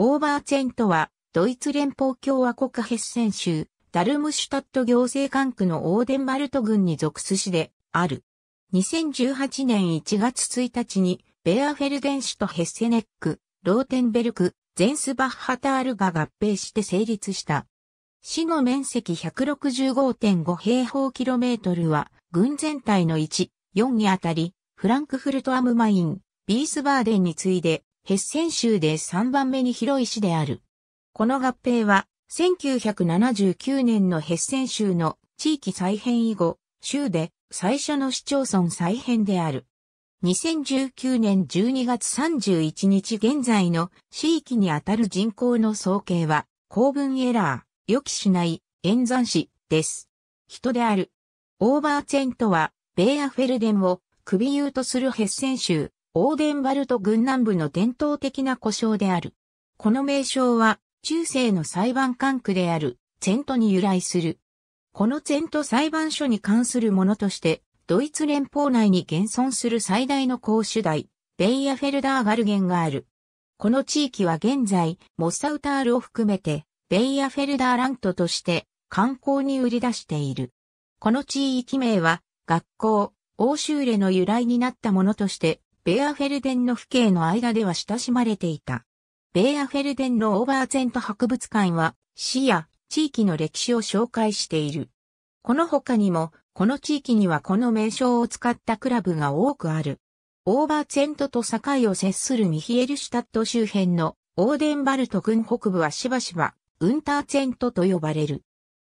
オーバーツェントは、ドイツ連邦共和国ヘッセン州、ダルムシュタット行政管区のオーデンバルト郡に属す市である。2018年1月1日に、ベアフェルデン市とヘッセネック、ローテンベルク、ゼンスバッハタールが合併して成立した。市の面積165.5平方キロメートルは、郡全体の1、4にあたり、フランクフルトアムマイン、ビースバーデンに次いでヘッセン州で3番目に広い市である。この合併は、1979年のヘッセン州の地域再編以後、州で最初の市町村再編である。2019年12月31日現在の地域にあたる人口の総計は、公文エラー、予期しない、演算子です。人である。オーバーチェントは、ベーアフェルデンを首うとするヘッセン州、オーデンバルト軍南部の伝統的な故障である。この名称は、中世の裁判官区である、ゼントに由来する。このゼント裁判所に関するものとして、ドイツ連邦内に現存する最大の公主大、ベイアフェルダーガルゲンがある。この地域は現在、モッサウタールを含めて、ベイアフェルダーラントとして観光に売り出している。この地域名は、学校、欧州レの由来になったものとして、ベアフェルデンの父兄の間では親しまれていた。ベアフェルデンのオーバーゼント博物館は、市や地域の歴史を紹介している。この他にも、この地域にはこの名称を使ったクラブが多くある。オーバーツェントと境を接するミヒエルシュタット周辺のオーデンバルト郡北部はしばしばウンターツェントと呼ばれる。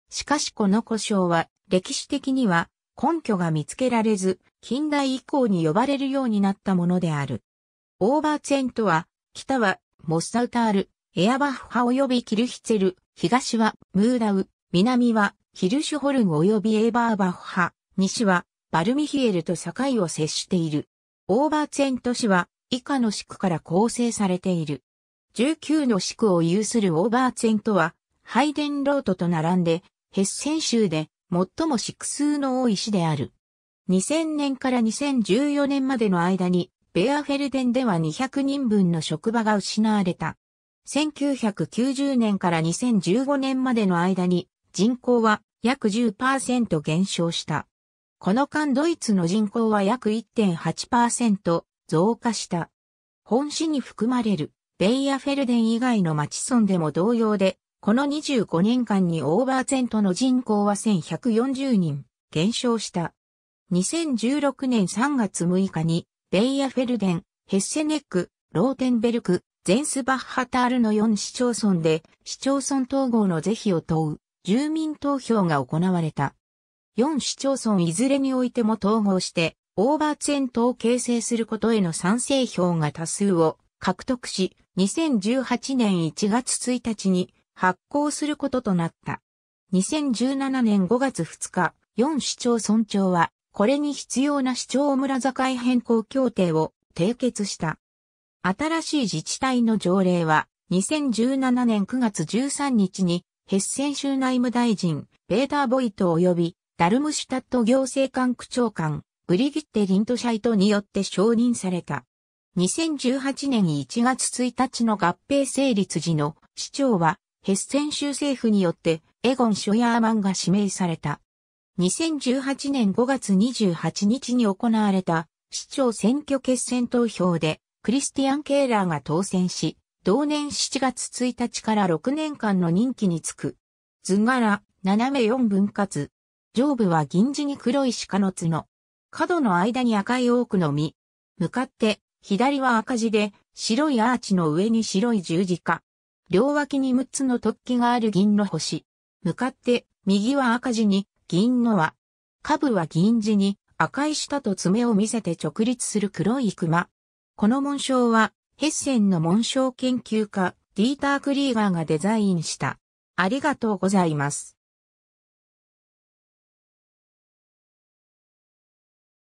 しかしこの故障は歴史的には根拠が見つけられず、近代以降に呼ばれるようになったものである。オーバーツェントは、北はモッサウタール、エアバッフ及びキルヒツェル、東はムーダウ、南はキルシュホルン及びエーバーバッフ西はバルミヒエルと境を接している。オーバーツェント市は以下の市区から構成されている。19の市区を有するオーバーツェントは、ハイデンロートと並んで、ヘッセン州で最も色数の多い市である。2000年から2014年までの間に、ベアフェルデンでは200人分の職場が失われた。1990年から2015年までの間に、人口は約10%減少した。この間ドイツの人口は約1.8%増加した。本市に含まれるベイアフェルデン以外の町村でも同様でこの25年間にオーバーツェントの人口は1140人、減少した。2016年3月6日に、ベイアフェルデン、ヘッセネック、ローテンベルク、ゼンスバッハタールの4市町村で、市町村統合の是非を問う、住民投票が行われた。4市町村いずれにおいても統合して、オーバーツェントを形成することへの賛成票が多数を獲得し、2018年1月1日に、発行することとなった。2017年5月2日、4市町村長は、これに必要な市町村境変更協定を締結した。新しい自治体の条例は、2017年9月13日に、ヘッセン州内務大臣、ベーダー・ボイト及び、ダルムシュタット行政官区長官、ブリギッテ・リントシャイトによって承認された。2018年1月1日の合併成立時の市長はヘッセン州政府によってエゴン・ショヤーマンが指名された。2018年5月28日に行われた市長選挙決選投票でクリスティアン・ケーラーが当選し、同年7月1日から6年間の任期につく。図柄、斜め4分割。上部は銀地に黒い鹿の角。角の間に赤いオークの実。向かって、左は赤字で、白いアーチの上に白い十字架。両脇に6つの突起がある銀の星。向かって、右は赤字に、銀の輪。下部は銀字に、赤い舌と爪を見せて直立する黒い熊。この紋章は、ヘッセンの紋章研究家、ディーター・クリーガーがデザインした。ありがとうございます。